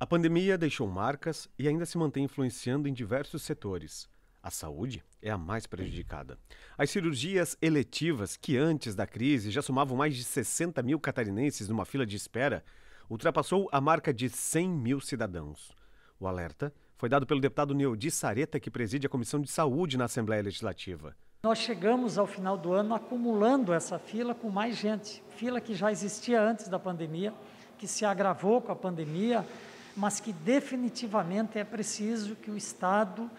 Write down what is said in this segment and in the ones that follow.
A pandemia deixou marcas e ainda se mantém influenciando em diversos setores. A saúde é a mais prejudicada. As cirurgias eletivas, que antes da crise já somavam mais de 60 mil catarinenses numa fila de espera, ultrapassou a marca de 100 mil cidadãos. O alerta foi dado pelo deputado Neodi Sareta, que preside a Comissão de Saúde na Assembleia Legislativa. Nós chegamos ao final do ano acumulando essa fila com mais gente, fila que já existia antes da pandemia, que se agravou com a pandemia, mas que definitivamente é preciso que o Estado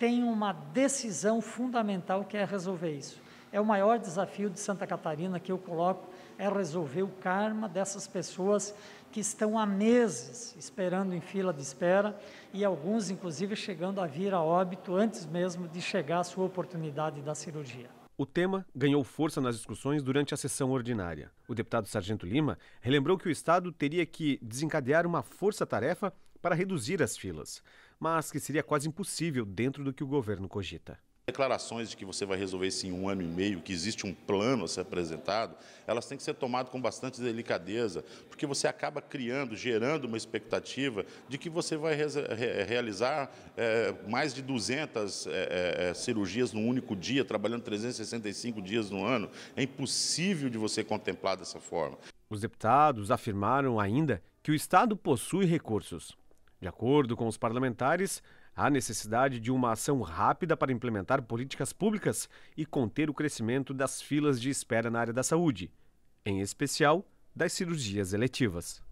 tenha uma decisão fundamental que é resolver isso é o maior desafio de Santa Catarina que eu coloco, é resolver o karma dessas pessoas que estão há meses esperando em fila de espera e alguns, inclusive, chegando a vir a óbito antes mesmo de chegar a sua oportunidade da cirurgia. O tema ganhou força nas discussões durante a sessão ordinária. O deputado Sargento Lima relembrou que o Estado teria que desencadear uma força-tarefa para reduzir as filas, mas que seria quase impossível dentro do que o governo cogita. Declarações de que você vai resolver isso em um ano e meio, que existe um plano a ser apresentado, elas têm que ser tomadas com bastante delicadeza, porque você acaba criando, gerando uma expectativa de que você vai re realizar é, mais de 200 é, é, cirurgias num único dia, trabalhando 365 dias no ano. É impossível de você contemplar dessa forma. Os deputados afirmaram ainda que o Estado possui recursos. De acordo com os parlamentares, Há necessidade de uma ação rápida para implementar políticas públicas e conter o crescimento das filas de espera na área da saúde, em especial das cirurgias eletivas.